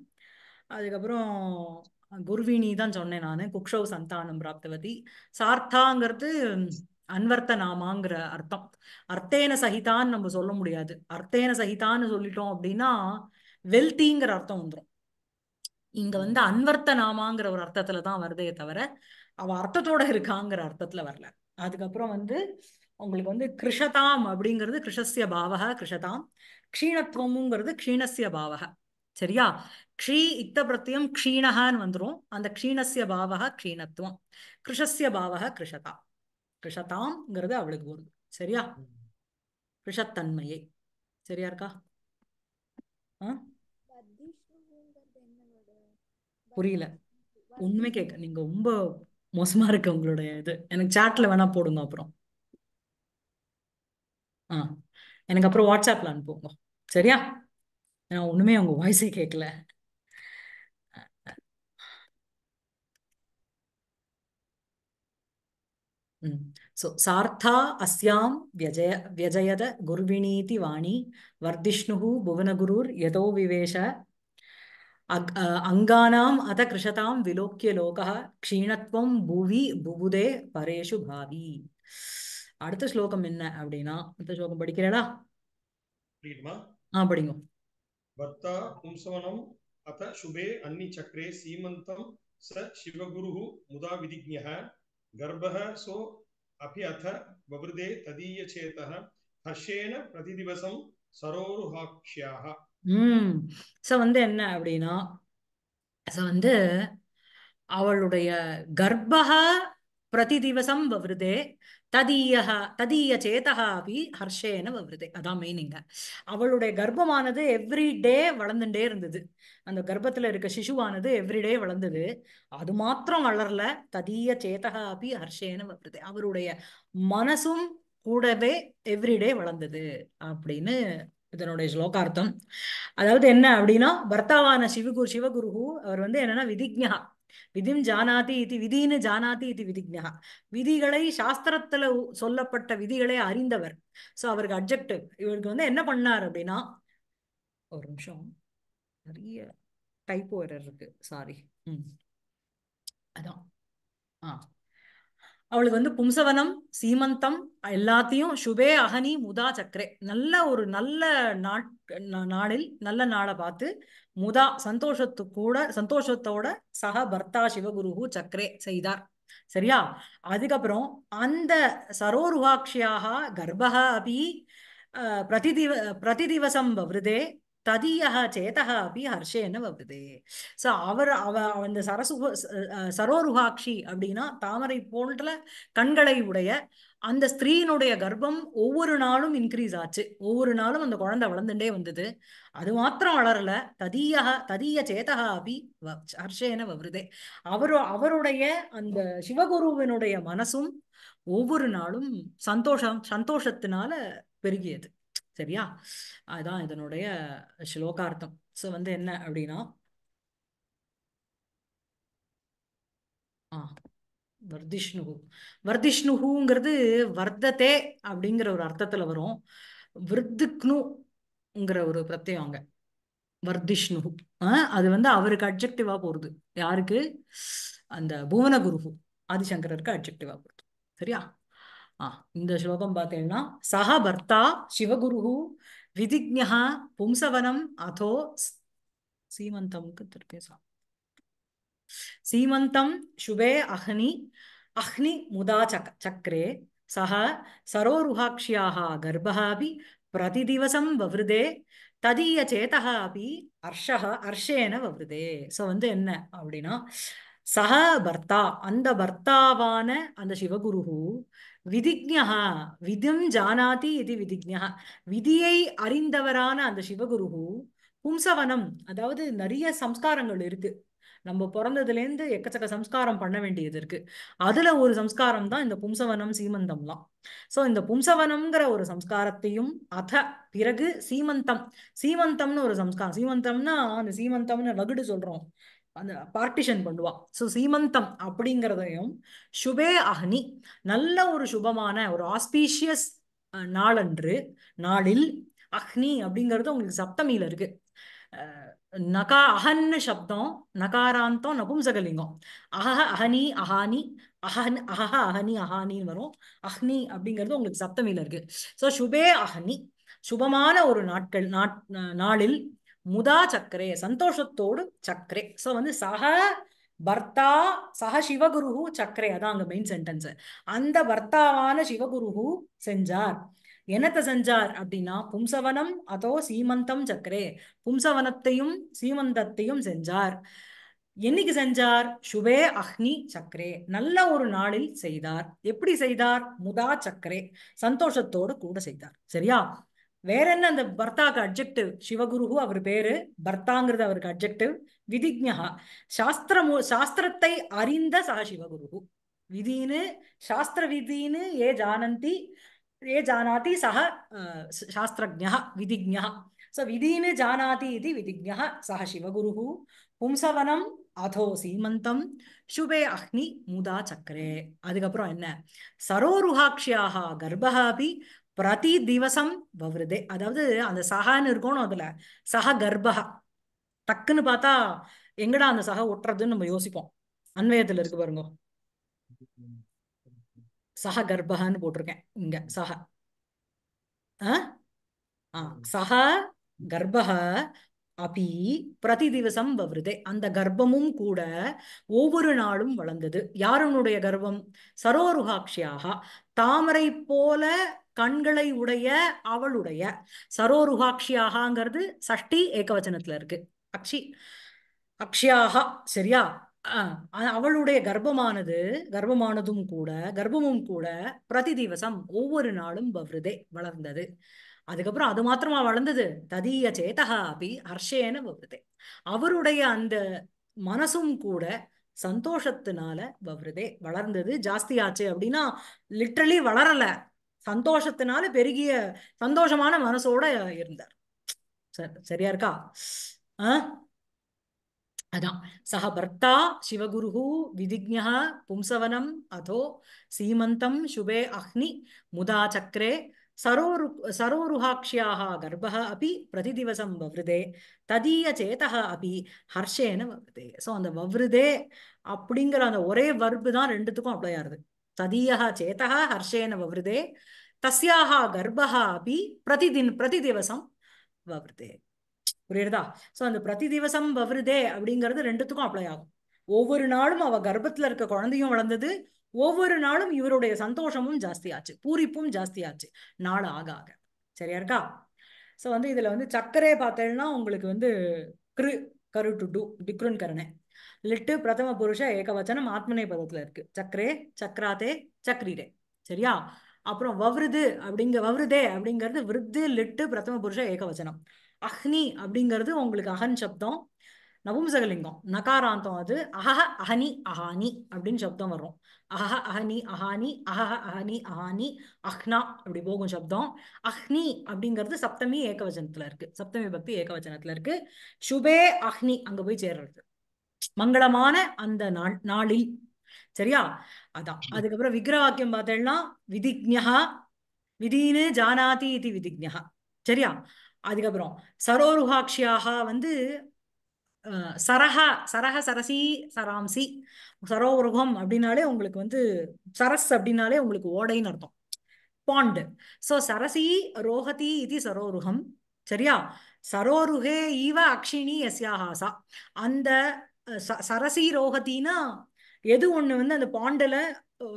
அதுக்கப்புறம் குருவினி தான் சொன்னேன் நான் குக்ஷவ் சந்தானம் பிராப்தவதி சார்த்தாங்கிறது அன்வர்த்த நாமாங்கிற அர்த்தம் அர்த்தேன சகிதான்னு நம்ம சொல்ல முடியாது அர்த்தேன சகிதான்னு சொல்லிட்டோம் அப்படின்னா வெல்த்திங்கிற அர்த்தம் வந்துடும் இங்க வந்து அன்வர்த்த நாமாங்கிற ஒரு அர்த்தத்துலதான் தான் வருதே தவிர அவ அர்த்தத்தோட இருக்காங்கிற அர்த்தத்துல வரல அதுக்கப்புறம் வந்து உங்களுக்கு வந்து கிருஷதாம் அப்படிங்கிறது கிருஷஸ்ய பாவக கிருஷதாம் க்ஷீணத்துவமுங்கிறது க்ஷீணசிய பாவக சரியா க்ஷீ இத்த பிரத்தியம் க்ஷீணகான்னு வந்துடும் அந்த க்ஷீணசிய பாவக க்ஷீணத்துவம் கிருஷஸ்ய பாவக கிருஷதாம் ரிஷதாம்ங்கிறது அவளுக்கு வருது சரியா ரிஷத்தன்மையை சரியா இருக்கா புரியல உண்மை கேட்க நீங்க ரொம்ப மோசமா இருக்கு உங்களுடைய இது எனக்கு சாட்ல வேணா போடுங்க அப்புறம் ஆ எனக்கு அப்புறம் வாட்ஸ்அப்ல அனுப்புங்க சரியா நான் ஒண்ணுமே உங்க வாய்ஸே கேட்கல ஸோ சார்த்தா அஸ்யாம் வியஜய வியஜயத குர்விணீதி வாணி வர்திஷ்ணு புவனகுருர் யதோ விவேஷ அக் அங்கானாம் அத கிருஷதாம் விலோக்கிய லோகா க்ஷீணத்வம் புவி புபுதே பரேஷு பாவி அடுத்த ஸ்லோகம் என்ன அப்படின்னா அடுத்த ஸ்லோகம் படிக்கிறேடா ஆ படிங்க வர்த்தா பும்சவனம் அத சுபே அன்னி சக்கரே சீமந்தம் ச சிவகுரு முதா விதிஜ்ஞ गर्भः सो अपि अथ ववृदे तदीयचेतः हर्षेण प्रतिदिवसं सरोरुहाक्ष्याः ம் ஸோ வந்து என்ன அப்படின்னா ஸோ வந்து அவளுடைய கர்ப்பக பிரதி திவசம் வருதே ததீய சேதகா அப்படி ஹர்ஷேன வருது அதான் மீனிங்க அவளுடைய கர்ப்பமானது எவ்ரி டே வளர்ந்துட்டே இருந்தது அந்த கர்ப்பத்துல இருக்க சிசுவானது எவ்ரிடே வளர்ந்தது அது மாத்திரம் வளரல ததீய சேதகா அப்படி ஹர்ஷேன வருது அவருடைய மனசும் கூடவே எவ்ரிடே வளர்ந்தது அப்படின்னு இதனுடைய ஸ்லோகார்த்தம் அதாவது என்ன அப்படின்னா பர்த்தாவான சிவகுரு சிவகுரு அவர் வந்து என்னன்னா விதிஜா விதிம் ஜானாதி இது விதின்னு ஜானாதி இது விதிஜா விதிகளை சாஸ்திரத்துல சொல்லப்பட்ட விதிகளை அறிந்தவர் சோ அவருக்கு அப்ஜெக்டிவ் இவருக்கு வந்து என்ன பண்ணார் அப்படின்னா ஒரு நிமிஷம் நிறைய டைப்போ இருக்கு சாரி ம் அதான் ஆ அவளுக்கு வந்து பும்சவனம் சீமந்தம் எல்லாத்தையும் சுபே அகனி முதா சக்கரே நல்ல ஒரு நல்ல நாளில் நல்ல நாளை பார்த்து முதா சந்தோஷத்து கூட சந்தோஷத்தோட சக பர்த்தா சிவகுருகு சக்கரே செய்தார் சரியா அதுக்கப்புறம் அந்த சரோருகாட்சியாக கர்ப்பக அபி பிரதிதிவ பிரதிதிவசம் விருதே ததியா சேதா அப்படி ஹர்ஷேன்னு வருது ஸோ அவர் அவ அந்த சரசுக சரோருகாட்சி அப்படின்னா தாமரை போன்ற கண்களை உடைய அந்த ஸ்திரீனுடைய கர்ப்பம் ஒவ்வொரு நாளும் இன்க்ரீஸ் ஆச்சு ஒவ்வொரு நாளும் அந்த குழந்தை வளர்ந்துட்டே வந்தது அது மாத்திரம் வளரல ததீயா ததீய சேதகா அபி ஹர்ஷேன வருதே அவரு அவருடைய அந்த சிவகுருவினுடைய மனசும் ஒவ்வொரு நாளும் சந்தோஷம் சந்தோஷத்தினால பெருகியது சரியா அதுதான் இதனுடைய ஸ்லோகார்த்தம் ஸோ வந்து என்ன அப்படின்னா ஆ வர்திஷ்ணுகு வர்திஷ்ணுகுங்கிறது வர்த்ததே அப்படிங்கிற ஒரு அர்த்தத்துல வரும் விருத்துக்னுங்கிற ஒரு பிரத்யம் அங்க வர்திஷ்ணுகு அது வந்து அவருக்கு அப்ஜெக்டிவா போறது யாருக்கு அந்த புவன குருகு ஆதிசங்கரருக்கு அப்ஜெக்டிவா போறது சரியா இந்த ஸ்லோகம் பார்த்தீங்கன்னா சஹ பர்த்தா சிவகுரு விதிஜா பும்சவனம் அதோ சீமந்தம்க்கு திருப்பி சீமந்தம் சுபே அஹ்னி அஹ்னி முதா சக் சக்கரே சஹ சரோருஹாக்ஷியாக கர்ப்பி பிரதிதிவசம் வவ்ருதே ததீய சேத்தா அபி அர்ஷக அர்ஷேன வவ்ருதே ஸோ வந்து என்ன அப்படின்னா சஹ பர்த்தா அந்த பர்த்தாவான அந்த சிவகுரு விதிஜா விதம் ஜானாதி இது விதிஜா விதியை அறிந்தவரான அந்த சிவகுரு பும்சவனம் அதாவது நிறைய சம்ஸ்காரங்கள் இருக்கு நம்ம பிறந்ததுலேருந்து எக்கச்சக்க சம்ஸ்காரம் பண்ண வேண்டியது இருக்கு அதுல ஒரு சம்ஸ்காரம் தான் இந்த பும்சவனம் சீமந்தம்லாம் சோ இந்த பும்சவனம்ங்கிற ஒரு சம்ஸ்காரத்தையும் அத பிறகு சீமந்தம் சீமந்தம்னு ஒரு சம்ஸ்காரம் சீமந்தம்னா அந்த சீமந்தம்னு வகுடு சொல்றோம் அந்த பார்ட்டிஷன் பண்ணுவான் ஸோ சீமந்தம் அப்படிங்கிறதையும் சுபே அக்னி நல்ல ஒரு சுபமான ஒரு ஆஸ்பீஷியஸ் நாளன்று நாளில் அக்னி அப்படிங்கிறது உங்களுக்கு சப்தமியில் இருக்கு நகா அகன்னு சப்தம் நகாராந்தம் நபும்சகலிங்கம் அஹ அஹனி அஹானி அஹன் அஹ அஹனி அஹானின்னு வரும் அஹ்னி அப்படிங்கிறது உங்களுக்கு சப்தமியில் இருக்கு ஸோ சுபே அகனி சுபமான ஒரு நாட்கள் நாட் நாளில் முதா சக்கரே சந்தோஷத்தோடு சக்கரே ஸோ வந்து சக பர்த்தா சக சிவகுரு சக்கரே அதான் அங்கே மெயின் சென்டென்ஸ் அந்த பர்த்தாவான சிவகுரு செஞ்சார் என்னத்தை செஞ்சார் அப்படின்னா பும்சவனம் அதோ சீமந்தம் சக்கரே பும்சவனத்தையும் சீமந்தத்தையும் செஞ்சார் என்னைக்கு செஞ்சார் சுபே அக்னி சக்கரே நல்ல ஒரு நாளில் செய்தார் எப்படி செய்தார் முதா சக்கரே சந்தோஷத்தோடு கூட செய்தார் சரியா வேற என்ன அந்த பர்த்தாக்கு அப்ஜெக்டிவ் சிவகுருகு அவர் பேரு பர்த்தாங்கிறது அவருக்கு அப்ஜெக்டிவ் விதிஜா சாஸ்திரமு சாஸ்திரத்தை அறிந்த சா சிவகுருகு விதின்னு சாஸ்திர விதின்னு ஏ ஜானந்தி ஏ ஜானாதி சஹ சாஸ்திரஜா விதிஜா சோ விதின்னு ஜானாதி இது விதிஜா சஹ சிவகுரு பும்சவனம் அதோ சீமந்தம் சுபே அக்னி முதா சக்கரே அதுக்கப்புறம் என்ன சரோருஹாட்சியாக கர்ப்பகாபி பிரதி திவசம் வவருதே அதாவது அந்த சகான்னு இருக்கணும் அதுல சக கர்ப்பகா டக்குன்னு பார்த்தா எங்கடா அந்த சக ஒட்டுறதுன்னு நம்ம யோசிப்போம் அன்வயத்துல இருக்கு பாருங்க சக கர்ப்பகான்னு போட்டிருக்கேன் இங்க சக சக கர்ப்பக அபி பிரதி திவசம் வருது அந்த கர்ப்பமும் கூட ஒவ்வொரு நாளும் வளர்ந்தது யாருனுடைய கர்ப்பம் சரோருகாட்சியாக தாமரை போல கண்களை உடைய அவளுடைய சரோருகாட்சியாகாங்கிறது சஷ்டி ஏகவச்சனத்துல இருக்கு அக்ஷி அக்ஷியாக சரியா அவளுடைய கர்ப்பமானது கர்ப்பமானதும் கூட கர்ப்பமும் கூட பிரதி திவசம் ஒவ்வொரு நாளும் பவ்ருதே வளர்ந்தது அதுக்கப்புறம் அது மாத்திரமா வளர்ந்தது ததீய சேதகா அப்படி ஹர்ஷேன பவ்ருதே அவருடைய அந்த மனசும் கூட சந்தோஷத்தினால பவ்ருதே வளர்ந்தது ஜாஸ்தி ஆச்சு அப்படின்னா லிட்ரலி வளரல சந்தோஷத்தினால பெருகிய சந்தோஷமான மனசோட இருந்தார் சரியா இருக்கா ஆஹ் அதான் சக பர்த்தா சிவகுரு விதிஜா பும்சவனம் அதோ சீமந்தம் சுபே அக்னி முதா சக்கரே சரோரு சரோருஹாக்ஷியாக கர்ப்ப அப்படி பிரதிதிவசம் வவ்ருதே ததீய சேதக அப்படி ஹர்ஷேன வவ்ருதே ஸோ அந்த வவ்ருதே அப்படிங்கிற அந்த ஒரே வர்பு தான் ரெண்டுத்துக்கும் அப்ளை ஆகுது ததீயா சேதா ஹர்ஷேன வவருதே தஸ்யாக கர்ப்பா அப்படி பிரதிதின் பிரதி திவசம் வவருதே புரியுறதா ஸோ அந்த பிரதி திவசம் வவருதே அப்படிங்கிறது ரெண்டுத்துக்கும் அப்ளை ஆகும் ஒவ்வொரு நாளும் அவ கர்ப்பத்துல இருக்க குழந்தையும் வளர்ந்தது ஒவ்வொரு நாளும் இவருடைய சந்தோஷமும் ஜாஸ்தியாச்சு பூரிப்பும் ஜாஸ்தியாச்சு நாள் ஆக ஆக சரியா இருக்கா ஸோ வந்து இதுல வந்து சர்க்கரையை பார்த்தேன்னா உங்களுக்கு வந்து கிரு கரு டு டு டிக்ருன் கரணை லிட்டு பிரதம புருஷ ஏகவச்சனம் ஆத்மனை பதத்துல இருக்கு சக்கரே சக்கராத்தே சக்ரீரே சரியா அப்புறம் வவ்ருது அப்படிங்க வவ்ருதே அப்படிங்கிறது விருத்து லிட்டு பிரதம புருஷ ஏகவச்சனம் அஹ்னி அப்படிங்கிறது உங்களுக்கு அகன் சப்தம் நபும்சகலிங்கம் நகாராந்தம் அது அஹஹ அஹனி அஹானி அப்படின்னு சப்தம் வரும் அஹஹ அஹனி அஹானி அஹஹ அஹனி அஹானி அஹ்னா அப்படி போகும் சப்தம் அஹ்னி அப்படிங்கிறது சப்தமி ஏகவச்சனத்துல இருக்கு சப்தமி பக்தி ஏகவச்சனத்துல இருக்கு சுபே அஹ்னி அங்க போய் சேர்றது மங்களமான அந்த நாள் நாளில் சரியா அதான் அதுக்கப்புறம் விக்கிரவாக்கியம் பார்த்தேன்னா விதிஜா விதினு ஜானாதி இது விதிஜா சரியா அதுக்கப்புறம் சரோருஹாட்சியாக வந்து சரஹ சரஹ சரசி சராம்சி சரோருகம் அப்படின்னாலே உங்களுக்கு வந்து சரஸ் அப்படின்னாலே உங்களுக்கு ஓடைன்னு அர்த்தம் பாண்டு ஸோ சரசி ரோஹதி இது சரோருகம் சரியா சரோருகே ஈவ அக்ஷினி எஸ்யாஹாசா அந்த சரசி ரோகத்தின்னா எது ஒண்ணு வந்து அந்த பாண்டல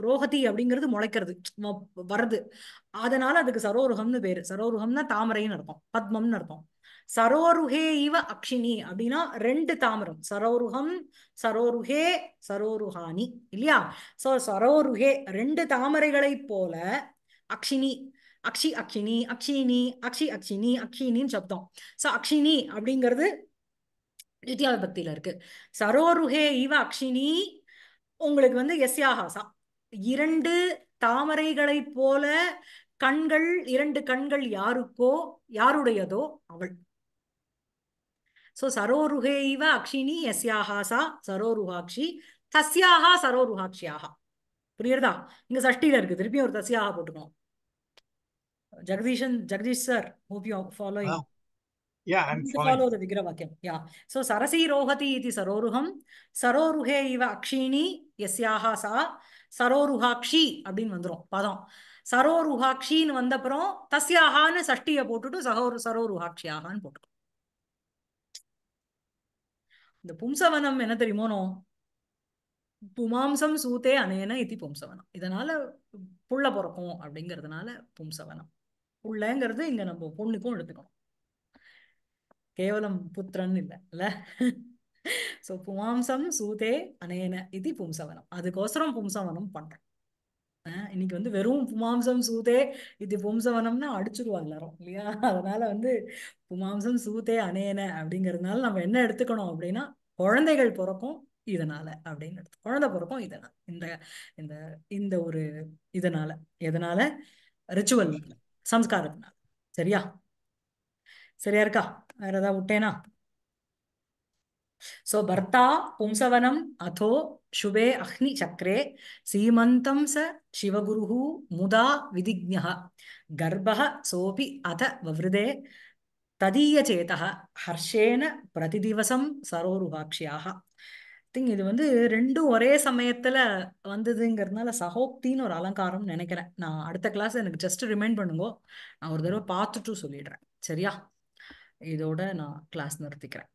ரோகதி அப்படிங்கிறது முளைக்கிறது வருது அதனால அதுக்கு சரோருகம்னு பேரு சரோருகம்னா தாமரைன்னு அர்த்தம் பத்மம்னு அர்த்தம் சரோருகே இவ அக்ஷினி அப்படின்னா ரெண்டு தாமரம் சரோருகம் சரோருகே சரோருகாணி இல்லையா சோ சரோருகே ரெண்டு தாமரைகளை போல அக்ஷினி அக்ஷி அக்ஷினி அக்ஷினி அக்ஷி அக்ஷினி அக்ஷினின்னு சப்தம் சோ அக்ஷினி அப்படிங்கிறது நித்யாவ பக்தியில இருக்கு சரோருகே இவ அக்ஷினி உங்களுக்கு வந்து எஸ்யாஹாசா இரண்டு தாமரைகளைப் போல கண்கள் இரண்டு கண்கள் யாருக்கோ யாருடையதோ அவள் சோ சரோருகே இவ அக்ஷினி எஸ்யாஹாசா சரோருகாட்சி தஸ்யாகா சரோருஹாட்சியாகா புரியுறதா இங்க சஷ்டியில இருக்கு திருப்பியும் ஒரு தஸ்யாகா போட்டுக்கணும் Jagadeesan Jagadish sir hope you following follow the Vigravakyam. Yeah. So Sarasi Rohati iti Saroruham. Saroruhe iva Akshini அப்படின்னு வந்துரும் பதம் சரோருஹாட்சின்னு வந்தப்புறம் தஸ்யாகான்னு சஷ்டிய போட்டுட்டு சகோரு சரோருஹாக்ஷியாகான்னு போட்டுக்கோ இந்த பும்சவனம் என்ன தெரியுமோனோ புமாம்சம் சூத்தே அனேன இத்தி பும்சவனம் இதனால புள்ள பிறக்கும் அப்படிங்கிறதுனால பும்சவனம் புள்ளங்கிறது இங்க நம்ம பொண்ணுக்கும் எடுத்துக்கணும் கேவலம் புத்திரன் இல்லை இல்ல ஸோ புமாம்சம் சூதே அனேன இது பும்சவனம் அதுக்கோசரம் பும்சவனம் பண்றோம் இன்னைக்கு வந்து வெறும் புமாம்சம் சூதே இது பும்சவனம்னா அடிச்சிருவா எல்லாரும் இல்லையா அதனால வந்து புமாம்சம் சூதே அனேன அப்படிங்கிறதுனால நம்ம என்ன எடுத்துக்கணும் அப்படின்னா குழந்தைகள் பிறக்கும் இதனால அப்படின்னு எடுத்து குழந்தை பிறக்கும் இதனால இந்த இந்த இந்த ஒரு இதனால எதனால ரிச்சுவல் சம்ஸ்காரத்தினால சரியா சரியா இருக்கா வேற ஏதாவது விட்டேனா சோ பர்த்தா பும்சவனம் அதோ சுபே அக்னி சக்கரே சீமந்தம் ச சிவகுரு முதா விதிஜா கர்ப்ப சோபி அத வவ்ருதே ததீயச்சேத ஹர்ஷேன பிரதிதிவசம் சரோருபாட்சியாக திங்க் இது வந்து ரெண்டும் ஒரே சமயத்துல வந்ததுங்கிறதுனால சகோக்தின்னு ஒரு அலங்காரம் நினைக்கிறேன் நான் அடுத்த கிளாஸ் எனக்கு ஜஸ்ட் ரிமைண்ட் பண்ணுங்க நான் ஒரு தடவை பார்த்துட்டும் சொல்லிடுறேன் சரியா இதோட நான் கிளாஸ் நிறுத்திக்கிறேன்